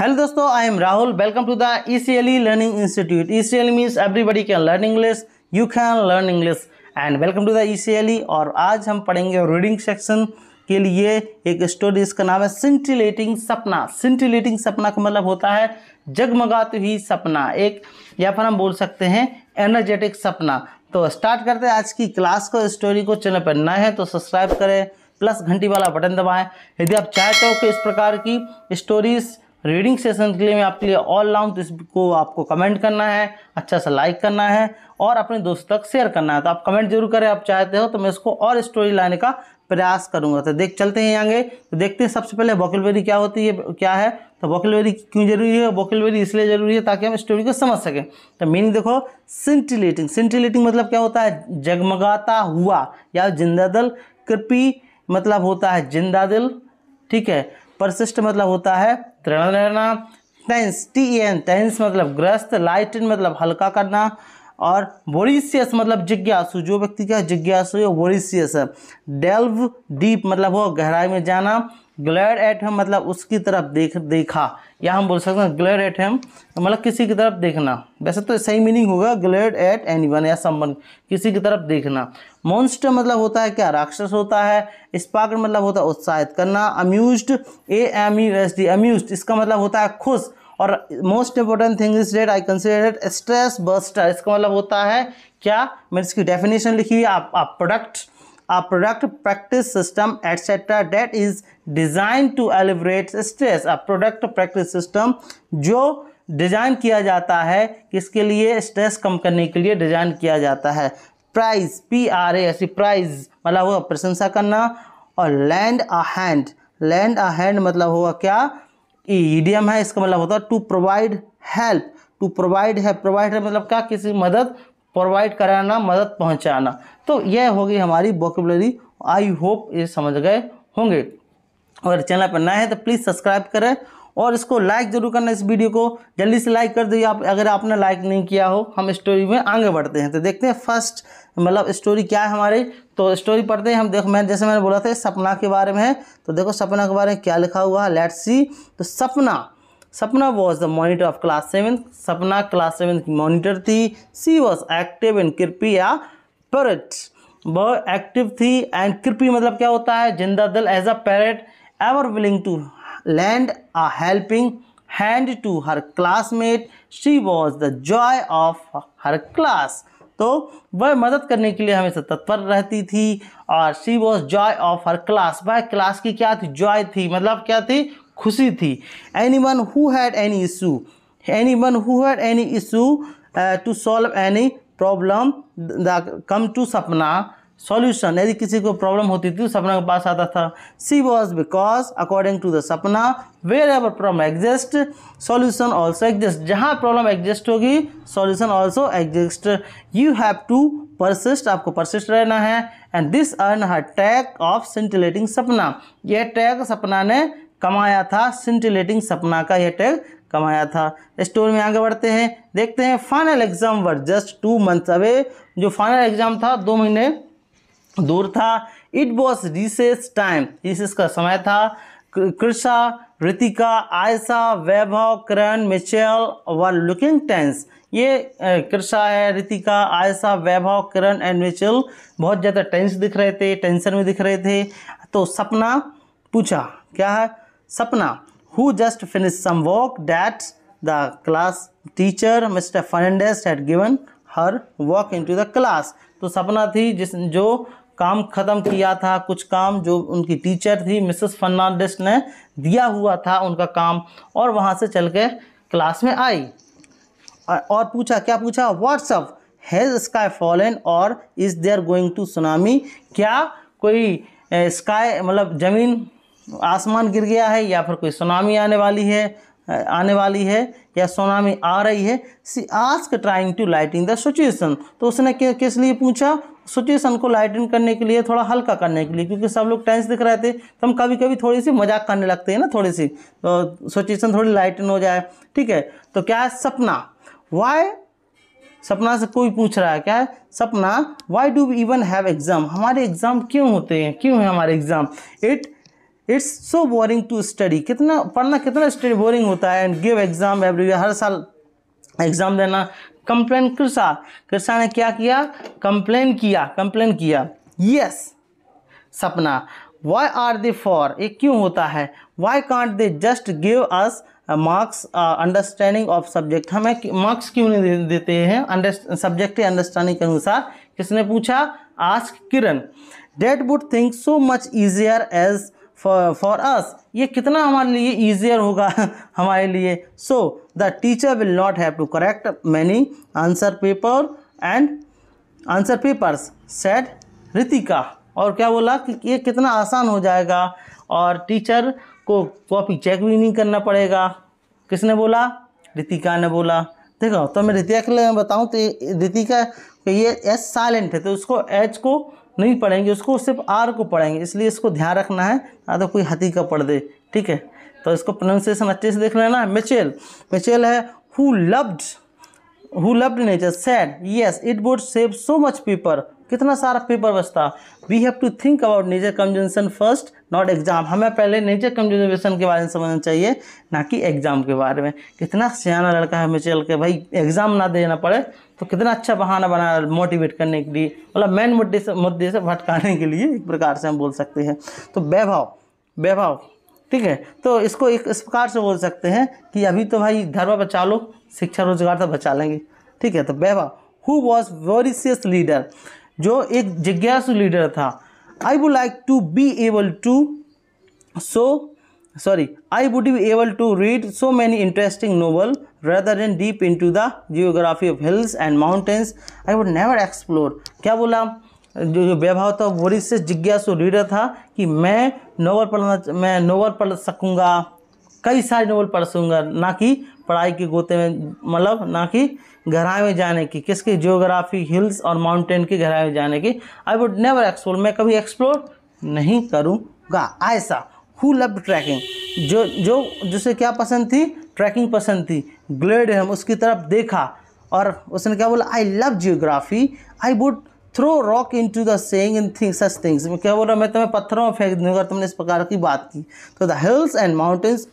Hello दोस्तों I am Rahul welcome to the E C L E learning institute E C L means everybody can learn English you can learn English and welcome to the E C L E और आज हम पढ़ेंगे reading section के लिए एक story इसका नाम है सिंटिलेटिंग सपना सिंटिलेटिंग सपना का मतलब होता है जगमगाती हुई सपना एक या फिर हम बोल सकते हैं एनर्जेटिक सपना तो स्टार्ट करते हैं आज की क्लास को स्टोरी को चैनल पर नए हैं तो सब्सक्राइब करें प्लस घंटी वाला बटन दबाएं यदि आप चाहते हो कि इस प्रकार की स्टोरीज़ रीडिंग सेशन के लिए मैं आपके लिए ऑल लाऊँ तो इसको आपको कमेंट करना है अच्छा सा लाइक करना है और अपने दोस्त तक शेयर करना है तो आप कमेंट जरूर करें आप चाहते हो तो मैं इसको और स्टोरी लाने का प्रयास करूंगा तो देख चलते हैं आगे तो देखते हैं सबसे पहले वॉकलबेरी क्या होती है क्या है तो वॉकलबेरी क्यों जरूरी है वॉकलबेरी इसलिए जरूरी है ताकि हम स्टोरी को समझ सकें तो मीनिंग देखो सिंटिलेटिंग सिंटिलेटिंग मतलब क्या होता है जगमगाता हुआ या जिंदा दल कृपी मतलब होता है जिंदा दिल ठीक है परसिस्ट मतलब होता है तरण रहना tense T E N tense मतलब ग्रस्त लाइटन मतलब हल्का करना और बोरिसियस मतलब जिज्ञासु जो व्यक्ति क्या जिज्ञासु है बोरिसियस है डेल्व डीप मतलब हो गहराई में जाना ग्लेयर एट हम मतलब उसकी तरफ देख देखा या हम बोल सकते हैं ग्लेयर एट हम मतलब किसी की तरफ देखना वैसे तो सही मीनिंग होगा ग्लेयर एट एनी वन या संबंध किसी की तरफ देखना मॉन्स्टर मतलब होता है क्या राक्षस होता है स्पार्क मतलब होता है उत्साहित करना amuse A M U S D amuse इसका मतलब होता है खुश और most important thing is that I consider stress buster इसका मतलब होता है क्या मैंने इसकी डेफिनेशन लिखी है आप, आप product a product practice system etc that is designed to alleviate stress a product practice system जो डिज़ाइन किया जाता है किसके लिए स्ट्रेस कम करने के लिए डिज़ाइन किया जाता है प्राइज पी आर ए ऐसी प्राइज मतलब हुआ प्रशंसा करना और lend a hand lend a hand मतलब हुआ क्या ईडियम e e है इसका मतलब होता है to provide help to provide है प्रोवाइड है मतलब क्या किसी मदद प्रोवाइड कराना मदद पहुंचाना तो यह होगी हमारी वोकेबलरी आई होप ये समझ गए होंगे अगर चैनल पर नए हैं तो प्लीज़ सब्सक्राइब करें और इसको लाइक जरूर करना इस वीडियो को जल्दी से लाइक कर दीजिए आप अगर आपने लाइक नहीं किया हो हम स्टोरी में आगे बढ़ते हैं तो देखते हैं फर्स्ट मतलब स्टोरी क्या है हमारी तो स्टोरी पढ़ते हैं हम देखो मैं जैसे मैंने बोला था सपना के बारे में है तो देखो सपना के बारे में क्या लिखा हुआ है लेट्स सी तो Sapna Sapna was the monitor of class seven Sapna class seven की मॉनिटर थी सी वॉज एक्टिव इन या पैरट वह एक्टिव थी एंड कृपी मतलब क्या होता है जिंदा दिल as a parrot ever willing to lend a helping hand to her classmate she was the joy of her class तो वह मदद करने के लिए हमेशा तत्पर रहती थी और she was joy of her class वह क्लास की क्या थी जॉय थी मतलब क्या थी खुशी थी anyone who had any issue anyone who had any issue to solve any problem they come to Sapna solution यदि किसी को प्रॉब्लम होती थी तो सपना के पास आता था she was because according to the Sapna wherever problem exist solution also exist जहाँ प्रॉब्लम एग्जिस्ट होगी solution also exist you have to persist आपको परसिस्ट रहना है and this earn her tag of scintillating Sapna यह टैग सपना ने कमाया था सिंटिलेटिंग सपना का यह टैग कमाया था स्टोरी में आगे बढ़ते हैं देखते हैं final exam were just two months away जो फाइनल एग्ज़ाम था दो महीने दूर था it was recess time recess का समय था Krisha Ritika Aisha Vaibhav Karan Mitchell were looking tense ये कृषा है रितिका आयशा वैभव करण एंड मिचेल बहुत ज़्यादा टेंस दिख रहे थे टेंशन में दिख रहे थे तो सपना पूछा क्या है Sapna just finish some work work the class teacher mister Mr. Had given her work in to the class तो सपना थी जिस जो काम ख़त्म किया था कुछ काम जो उनकी टीचर थी मिसेस फर्नांडिस ने दिया हुआ था उनका काम और वहाँ से चल के क्लास में आई और पूछा क्या पूछा व्हाट्सअप हैज़ स्काई फॉलन और is there going to tsunami क्या कोई स्काई मतलब ज़मीन आसमान गिर गया है या फिर कोई सुनामी आने वाली है आने वाली है या सुनामी आ रही है she ask trying to lighting the situation तो उसने किस लिए पूछा सिचुएशन को लाइटन करने के लिए थोड़ा हल्का करने के लिए क्योंकि सब लोग टेंस दिख रहे थे तो हम कभी कभी थोड़ी सी मजाक करने लगते हैं ना थोड़ी सी तो सिचुएशन थोड़ी लाइटन हो जाए ठीक है तो क्या है सपना वाई सपना से कोई पूछ रहा है क्या है Sapna why do we even have exam हमारे एग्ज़ाम क्यों होते हैं क्यों है हमारे exam it it's so boring to study कितना पढ़ना कितना स्टडी बोरिंग होता है एंड गिव एग्ज़ाम एवरी हर साल एग्ज़ाम देना कंप्लेन कृषा कृषा ने क्या किया कंप्लेन किया कंप्लेन किया यस सपना वाई आर दे फॉर ये क्यों होता है why can't they just give us marks understanding of subject हमें मार्क्स क्यों नहीं दे, देते हैं सब्जेक्ट के अंडरस्टैंडिंग के अनुसार किसने पूछा ask Kiran that would think so much easier as for us ये कितना हमारे लिए ईजियर होगा हमारे लिए so the teacher will not have to correct many answer paper and answer papers said Ritika और क्या बोला कि ये कितना आसान हो जाएगा और टीचर को कॉपी चेक भी नहीं करना पड़ेगा किसने बोला रितिका ने बोला देखो तो मैं रितिका के लिए बताऊँ तो रितिका ये एस साइलेंट है तो उसको एच को नहीं पढ़ेंगे उसको सिर्फ आर को पढ़ेंगे इसलिए इसको ध्यान रखना है तो कोई हती का पढ़ दे ठीक है तो इसको प्रोनाउंसिएशन अच्छे से देख लेना मिचेल मिचेल है who loved who loved nature said yes it would save so much people कितना सारा पेपर बचता we have to think about nature consumption first not exam हमें पहले नेचर कंजम्पशन के बारे में समझना चाहिए ना कि एग्जाम के बारे में कितना सियाना लड़का है हमें चल के भाई एग्जाम ना देना पड़े तो कितना अच्छा बहाना बना मोटिवेट करने के लिए मतलब मेन मुद्दे से मुद्दे से भटकाने के लिए एक प्रकार से हम बोल सकते हैं तो वैभव वैभव ठीक है तो इसको एक इस प्रकार से बोल सकते हैं कि अभी तो भाई धर्म बचा लो शिक्षा रोजगार तो बचा लेंगे ठीक है तो Vaibhav who was voracious leader जो एक जिज्ञासु लीडर था I would like to be able to so sorry I would be able to read so many interesting novel then deep in to the geography of hills and mountains I would never explore क्या बोला जो जो व्यवहार था Boris से जिज्ञासु reader था कि मैं नोवल पढ़ना मैं नोवल पढ़ सकूँगा कई सारे नोवल पढ़ सकूँगा ना कि पढ़ाई के गोते में मतलब ना कि गहराई में जाने की किसकी जियोग्राफी हिल्स और माउंटेन की गहराई में जाने की आई वुड नेवर एक्सप्लोर मैं कभी एक्सप्लोर नहीं करूँगा ऐसा हु लव ट्रैकिंग जो जो जिसे क्या पसंद थी ट्रैकिंग पसंद थी ग्लेड हम उसकी तरफ देखा और उसने क्या बोला I love geography I would throw rock in to the सेंग इन थिंग सच थिंग्स मैं क्या बोल रहा मैं तुम्हें पत्थरों में फेंक दूँगा तुमने इस प्रकार की बात की तो the hills and mountains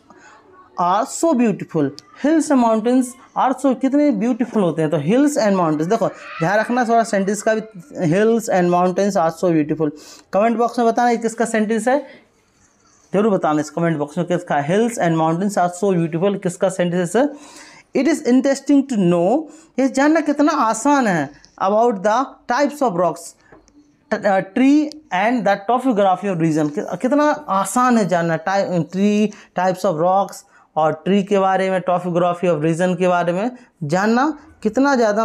are so beautiful hills and mountains are so कितने ब्यूटीफुल होते हैं तो हिल्स एंड माउंटेन्स देखो ध्यान रखना थोड़ा सेंटेंस का भी hills and mountains are so beautiful comment box में बताना किसका सेंटेंस है जरूर बताना इस कमेंट बॉक्स में किसका hills and mountains are so beautiful किसका सेंटेंस है it is interesting to know ये जानना कितना आसान है about the types of rocks tree and the topography of region कितना आसान है जानना ट्री टाइप्स ऑफ रॉक्स और ट्री के बारे में टॉफोग्राफी ऑफ रीजन के बारे में जानना कितना ज़्यादा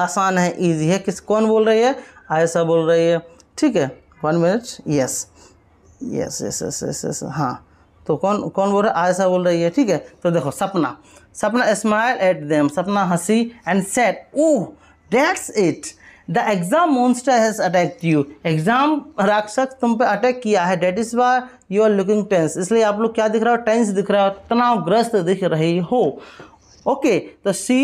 आसान है ईजी है किस कौन बोल रही है आयसा बोल रही है ठीक है one minute yes yes yes yes yes yes हाँ तो कौन कौन बोल रहा है आयसा बोल रही है ठीक है तो देखो सपना सपना स्माइल एट देम सपना हंसी and said oh that's it the exam monster has attacked you exam राक्षस तुम पे अटैक किया है that is why you are looking tense इसलिए आप लोग क्या दिख रहा हो टेंस दिख रहा हो तनावग्रस्त दिख रही हो ओके तो she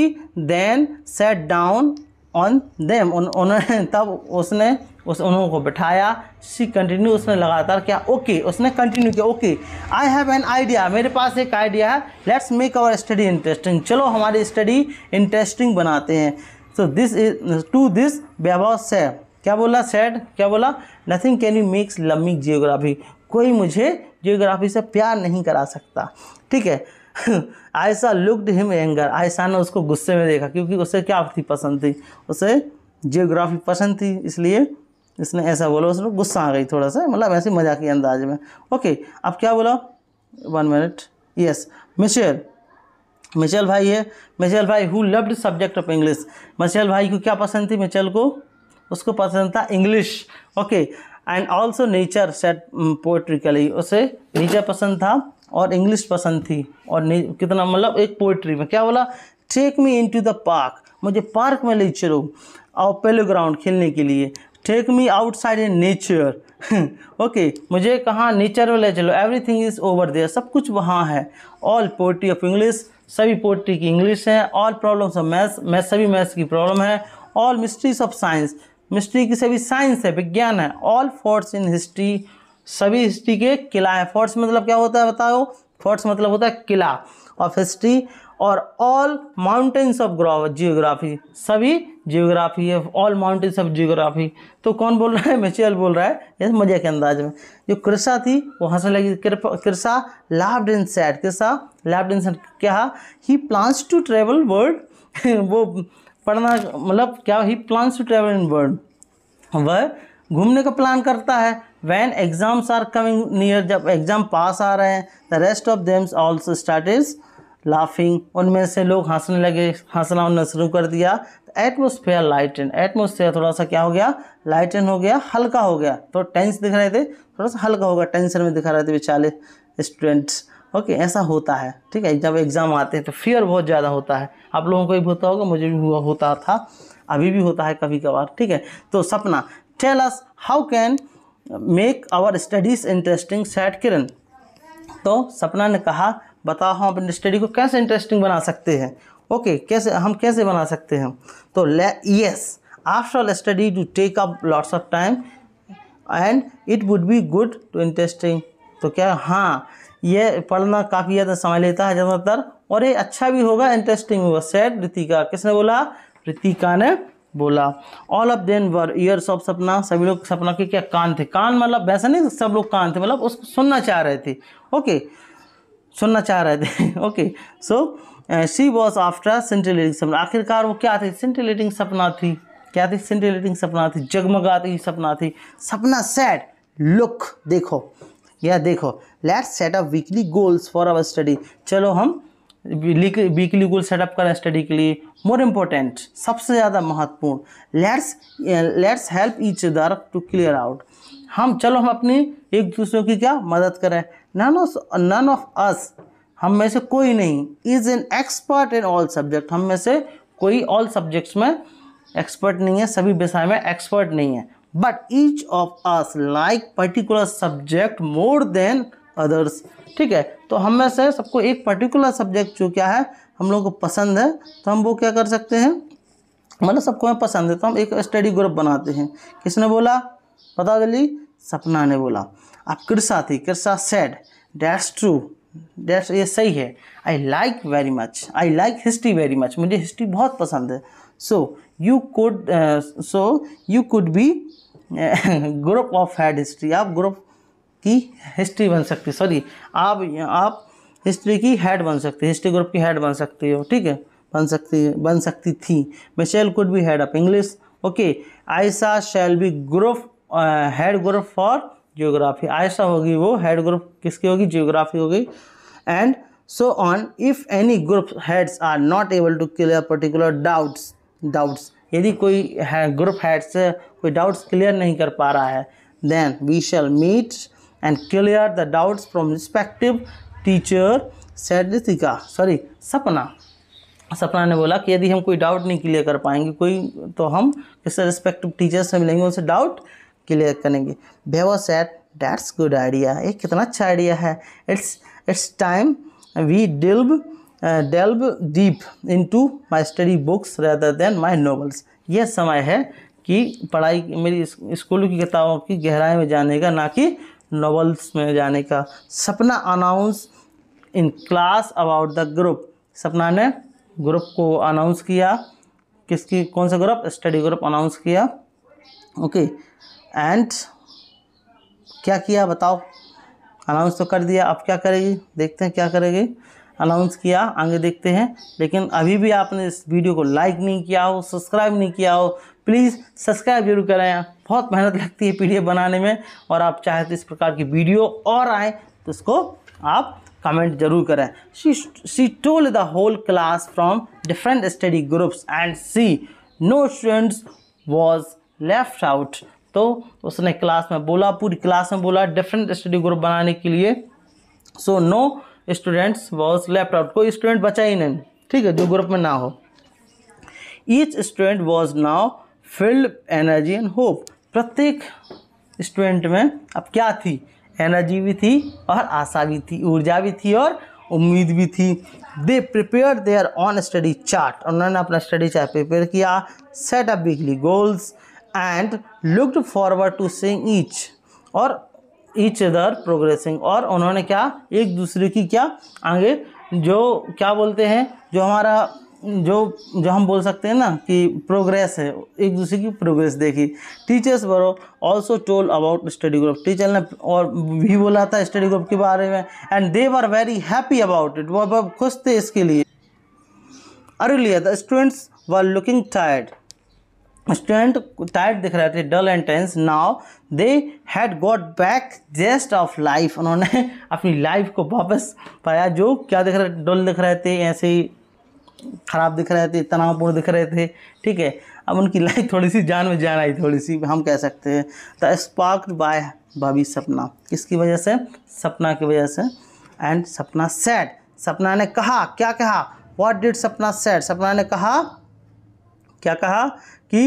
then sat down on them उन्होंने तब उसने उस उन्हों को बिठाया सी कंटिन्यू उसने लगातार किया ओके okay, उसने कंटिन्यू किया okay I have an idea मेरे पास एक आइडिया है let's make our study interesting चलो हमारी स्टडी इंटरेस्टिंग बनाते हैं so this is to this Vaibhav से क्या बोला सैड क्या बोला नथिंग कैन यू मेक्स लम्बिक जियोग्राफी कोई मुझे जियोग्राफी से प्यार नहीं करा सकता ठीक है Ayesha looked him anger Ayesha ने उसको गुस्से में देखा क्योंकि उसे क्या थी पसंद थी उसे जियोग्राफी पसंद थी इसलिए इसने ऐसा बोला उसने गुस्सा आ गई थोड़ा सा मतलब ऐसे मजाक के अंदाज में ओके अब क्या बोला one minute yes Michelle Michelle भाई है मिचेल भाई who loved subject of English Michelle भाई को क्या पसंद थी मिचेल को उसको पसंद था English okay and also nature said poetically उसे नेचर पसंद था और इंग्लिश पसंद थी और कितना मतलब एक पोइट्री में क्या बोला take me in to the park मुझे पार्क में ले चलो और पेलो ग्राउंड खेलने के लिए take me outside in nature okay मुझे कहाँ नेचर में ले चलो everything is over there सब कुछ वहाँ है ऑल पोइट्री ऑफ इंग्लिश सभी पोट्री की इंग्लिश है all problems of maths math सभी मैथ्स की प्रॉब्लम है all mysteries of science mystery की सभी साइंस है विज्ञान है ऑल फोर्ट्स इन हिस्ट्री सभी हिस्ट्री के किला है फोर्ट्स मतलब क्या होता है बताओ फोर्ट्स मतलब होता है किला ऑफ हिस्ट्री और ऑल माउंटेन्स ऑफ जियोग्राफी सभी जियोग्राफी है ऑल माउंटेन्स ऑफ जियोग्राफी तो कौन बोल रहा है मिचेल बोल रहा है ये मजे के अंदाज में जो कृषा थी वो हंसने लगी Krisha laughed in said Krisha लैब हैंड क्या he plans to travel world वो पढ़ना मतलब क्या he plans to travel in world वह घूमने का प्लान करता है when exams are coming near जब एग्ज़ाम पास आ रहे हैं the rest of them also start is laughing उनमें से लोग हंसने लगे हंसना उन्होंने शुरू कर दिया एटमोसफेयर लाइटन एटमोसफेयर थोड़ा सा क्या हो गया लाइटन हो गया हल्का हो गया तो टेंस दिख रहे थे थोड़ा सा हल्का हो गया टेंशन में दिखा रहे थे बेचारे स्टूडेंट्स ओके ऐसा होता है ठीक है जब एग्ज़ाम आते हैं तो फियर बहुत ज़्यादा होता है आप लोगों को भी होता होगा मुझे भी हुआ होता था अभी भी होता है कभी कभार ठीक है तो Sapna tell us how can make our studies interesting said Kiran तो सपना ने कहा बताओ हम अपनी स्टडी को कैसे इंटरेस्टिंग बना सकते हैं ओके okay, कैसे हम कैसे बना सकते हैं तो yes after study to take up lots of time and it would be good to interesting तो क्या हाँ यह पढ़ना काफ़ी ज़्यादा समय लेता है ज़्यादातर और ये अच्छा भी होगा इंटरेस्टिंग होगा सेट रितिका किसने बोला रितिका ने बोला all of then were ears of Sapna सभी लोग सपना के क्या कान थे कान मतलब वैसा नहीं सब लोग कान थे मतलब उसको सुनना चाह रहे थे ओके सुनना चाह रहे थे okay so she was after scintillating Sapna आखिरकार वो क्या थी सेंटिलेटिंग सपना थी क्या थी सेंटिलेटिंग सपना थी जगमगाती सपना थी सपना सेट लुक देखो यह देखो let's set up weekly goals for our study चलो हम वीकली गोल सेटअप करें स्टडी के लिए मोर इम्पोर्टेंट सबसे ज़्यादा महत्वपूर्ण let's let's help each other to clear out हम चलो हम अपनी एक दूसरे की क्या मदद करें none of none of us हम में से कोई नहीं is an expert in all subject हम में से कोई ऑल सब्जेक्ट्स में एक्सपर्ट नहीं है सभी विषय में एक्सपर्ट नहीं है but each of us like particular subject more than others ठीक है तो हम में से सबको एक पर्टिकुलर सब्जेक्ट जो क्या है हम लोगों को पसंद है तो हम वो क्या कर सकते हैं मतलब सबको हमें पसंद है तो हम एक स्टडी ग्रुप बनाते हैं किसने बोला पता चली सपना ने बोला अब कृषा थी Krisha said that's true that's ये सही है I like very much I like history very much मुझे हिस्ट्री बहुत पसंद है so you could so you could be group of head history आप ग्रुप की हिस्ट्री बन सकती सॉरी आप आप हिस्ट्री की हेड बन सकते हिस्ट्री ग्रुप की हेड बन सकते हो ठीक है बन सकती बन सकती थी Michelle could be head of English okay Ayesha shall be group head group for geography Ayesha होगी वो हेड ग्रुप किसकी होगी जियोग्राफी होगी and so on if any group heads are not able to clear particular doubts doubts यदि कोई है group head से कोई डाउट्स क्लियर नहीं कर पा रहा है then we shall meet and clear the doubts from respective teacher Sadika sorry Sapna Sapna ने बोला कि यदि हम कोई डाउट नहीं क्लियर कर पाएंगे कोई तो हम किसी रिस्पेक्टिव टीचर से मिलेंगे उनसे डाउट क्लियर करेंगे भेवा सैट डैट्स गुड आइडिया ये कितना अच्छा आइडिया है it's it's time we delve deep into my study books rather than my novels यह समय है कि पढ़ाई मेरी स्कूल की किताबों की गहराई में जाने का ना कि नॉवल्स में जाने का Sapna announce in class about the group Sapna ने ग्रुप को अनाउंस किया किसकी कौन सा ग्रुप स्टडी ग्रुप अनाउंस किया ओके okay. एंड क्या किया बताओ अनाउंस तो कर दिया अब क्या करेगी देखते हैं क्या करेगी अनाउंस किया आगे देखते हैं लेकिन अभी भी आपने इस वीडियो को लाइक नहीं किया हो सब्सक्राइब नहीं किया हो प्लीज़ सब्सक्राइब जरूर करें बहुत मेहनत लगती है पीडीएफ बनाने में और आप चाहे तो इस प्रकार की वीडियो और आए तो इसको आप कमेंट जरूर करें she she told the whole class from different study groups and she no students was left out तो उसने क्लास में बोला पूरी क्लास में बोला डिफरेंट स्टडी ग्रुप बनाने के लिए so no students was left out कोई स्टूडेंट बचा ही नहीं ठीक है जो ग्रुप में ना हो each student was now filled energy and hope प्रत्येक स्टूडेंट में अब क्या थी एनर्जी भी थी और आशा भी थी ऊर्जा भी थी और उम्मीद भी थी they prepare their own study chart उन्होंने अपना स्टडी चार्ट प्रिपेयर किया set up weekly goals and looked forward to seeing each और ईच अदर प्रोग्रेसिंग और उन्होंने क्या एक दूसरे की क्या आगे जो क्या बोलते हैं जो हमारा जो जो हम बोल सकते हैं ना कि प्रोग्रेस है एक दूसरे की प्रोग्रेस देखी teachers were also told about study group teacher ने और भी बोला था स्टडी ग्रुप के बारे में and they were very happy about it वो अब खुश थे इसके लिए लिया the students were looking tired student tired दिख रहे थे dull and tense now they had got back zest of life उन्होंने अपनी लाइफ को वापस पाया जो क्या दिख रहे डल दिख रहे थे ऐसे ही ख़राब दिख रहे थे तनावपूर्ण दिख रहे थे ठीक है अब उनकी लाइफ थोड़ी सी जान में जान आई थोड़ी सी हम कह सकते हैं द स्पार्क्ड बाय भाभी सपना किसकी वजह से सपना की वजह से एंड सपना सैड सपना ने कहा क्या कहा वॉट डिड सपना सैड सपना ने कहा क्या कहा कि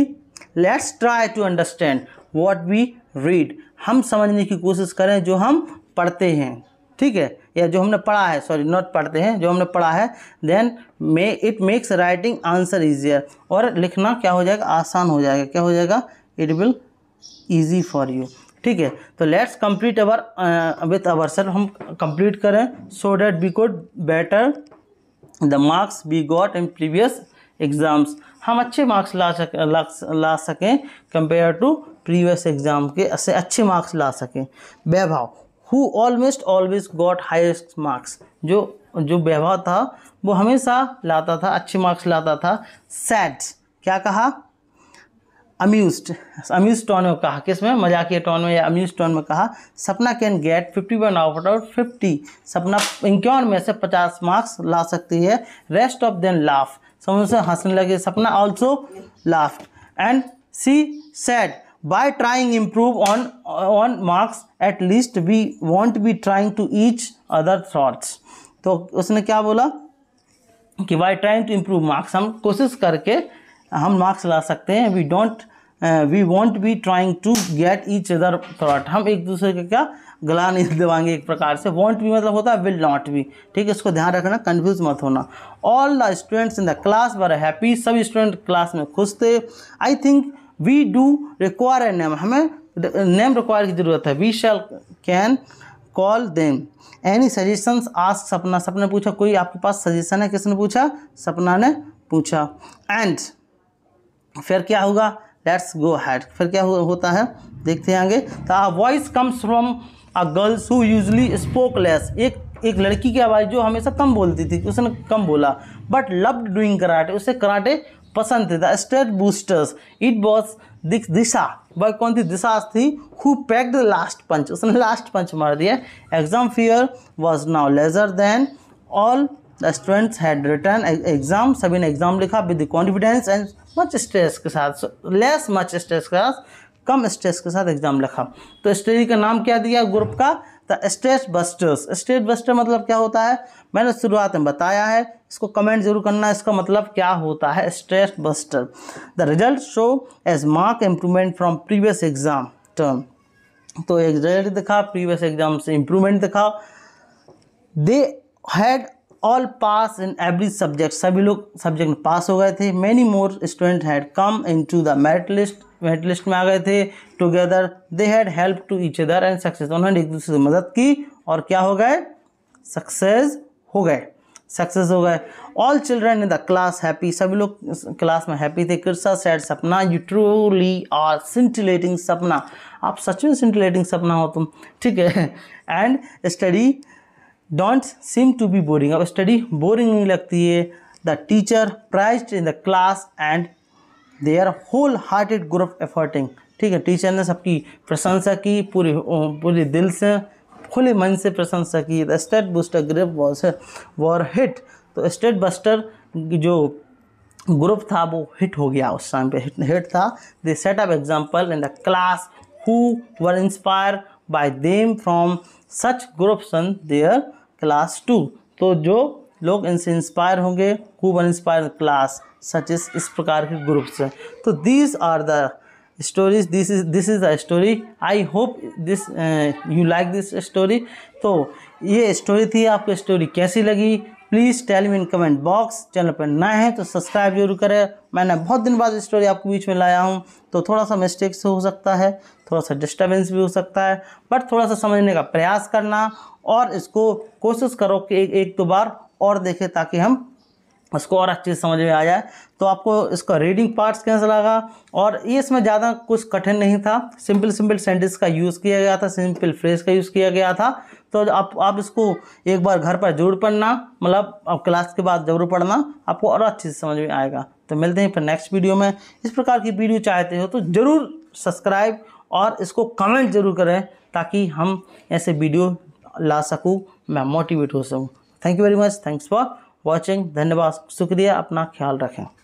let's try to understand what we read हम समझने की कोशिश करें जो हम पढ़ते हैं ठीक है या जो हमने पढ़ा है सॉरी नॉट पढ़ते हैं जो हमने पढ़ा है then may it makes writing answer easier और लिखना क्या हो जाएगा आसान हो जाएगा क्या हो जाएगा it will easy for you ठीक है तो let's complete our with our sir हम कम्प्लीट करें so that we good better the marks we got in previous exams हम अच्छे मार्क्स ला सक ला, ला सकें कंपेयर टू प्रीवियस एग्ज़ाम के ऐसे अच्छे मार्क्स ला सकें Vaibhav who almost always got highest marks जो जो वैभव था वो हमेशा लाता था अच्छे मार्क्स लाता था सैड क्या कहा अम्यूज अम्यूज टॉन में कहा किस में मजाकिया टॉन में या अम्यूज टॉन में कहा Sapna can get fifty one out of fifty Sapna इंक्योन में से पचास मार्क्स ला सकती है रेस्ट ऑफ देन लाफ समझ से हंसने लगे Sapna also last and she said by trying improve on on marks at least we won't be trying to each other thoughts तो उसने क्या बोला कि by trying to improve marks हम कोशिश करके हम मार्क्स ला सकते हैं we don't we won't be trying to get each other throat हम एक दूसरे का क्या गला नहीं दबाएंगे एक प्रकार से वॉन्ट भी मतलब होता है विल नॉट भी ठीक है इसको ध्यान रखना कन्फ्यूज मत होना all the students in the class were happy सब स्टूडेंट क्लास में खुश थे I think we do require a name हमें नेम रिक्वायर की ज़रूरत है we shall can call them any suggestions asked Sapna Sapna पूछा कोई आपके पास सजेशन है किसने पूछा सपना ने पूछा एंड फिर क्या होगा लेट्स गो हैड फिर क्या हो, होता है देखते हैं आगे the voice comes from a girls who usually spoke less एक एक लड़की की आवाज़ जो हमेशा कम बोलती थी उसने कम बोला बट लव्ड डूइंग कराटे उसे कराटे पसंद थे the state boosters it was दिख दिशा वह कौन थी दिशा थी who pack the last punch उसने लास्ट पंच मार दिया exam fear was now lesser then all the students had return exam सभी ने एग्जाम लिखा with confidence and much stress के साथ लेस मच स्ट्रेस के साथ कम स्ट्रेस के साथ एग्जाम लिखा तो स्टडी का नाम क्या दिया ग्रुप का the stress busters stress buster मतलब क्या होता है मैंने शुरुआत में बताया है इसको कमेंट जरूर करना इसका मतलब क्या होता है stress buster the result show as mark improvement from previous exam term तो एक रिजल्ट दिखा प्रीवियस एग्जाम से इम्प्रूवमेंट दिखा they had all pass in every subject सभी लोग सब्जेक्ट में पास हो गए थे many more student had come in to the merit list merit list में आ गए थे together they had help to each other and success उन्होंने एक दूसरे से मदद की और क्या हो गए सक्सेस हो गए सक्सेस हो गए all children in the class happy सभी लोग क्लास में हैप्पी थे किरसा said Sapna you truly are scintillating Sapna आप सच में सिंटिलेटिंग सपना हो तुम ठीक है and study don't seem to be boring अगर स्टडी बोरिंग नहीं लगती है the teacher praise in the class and they are whole hearted group efforting ठीक है टीचर ने सबकी प्रशंसा की पूरे पूरे दिल से खुले मन से प्रशंसा की the state booster group was war hit तो स्टेट बस्टर जो ग्रुप था वो हिट हो गया उस टाइम पे हिट था they set up example in the class who were inspire by them from such groups in their class too तो जो लोग इनसे इंस्पायर होंगे who one inspire class such इस इस प्रकार के ग्रुप्स हैं तो these are the stories this is this is the story I hope this you like this story तो ये स्टोरी थी आपको स्टोरी कैसी लगी please tell me in comment box channel पर नए हैं तो सब्सक्राइब जरूर करें मैंने बहुत दिन बाद स्टोरी आपके बीच में लाया हूँ तो थोड़ा सा मिस्टेक्स हो सकता है थोड़ा सा डिस्टर्बेंस भी हो सकता है बट थोड़ा सा समझने का प्रयास करना और इसको कोशिश करो कि एक एक दो बार और देखें ताकि हम उसको और अच्छे से समझ में आ जाए तो आपको इसका रीडिंग पार्ट्स कैसा लगा और ये इसमें ज़्यादा कुछ कठिन नहीं था सिंपल सिंपल सेंटेंस का यूज़ किया गया था सिंपल फ्रेज का यूज़ किया गया था तो आप आप इसको एक बार घर पर जरूर पढ़ना मतलब आप क्लास के बाद जरूर पढ़ना आपको और अच्छे से समझ में आएगा तो मिलते हैं फिर नेक्स्ट वीडियो में इस प्रकार की वीडियो चाहते हो तो ज़रूर सब्सक्राइब और इसको कमेंट जरूर करें ताकि हम ऐसे वीडियो ला सकूँ मैं मोटिवेट हो सकूँ thank you very much thanks for watching धन्यवाद शुक्रिया अपना ख्याल रखें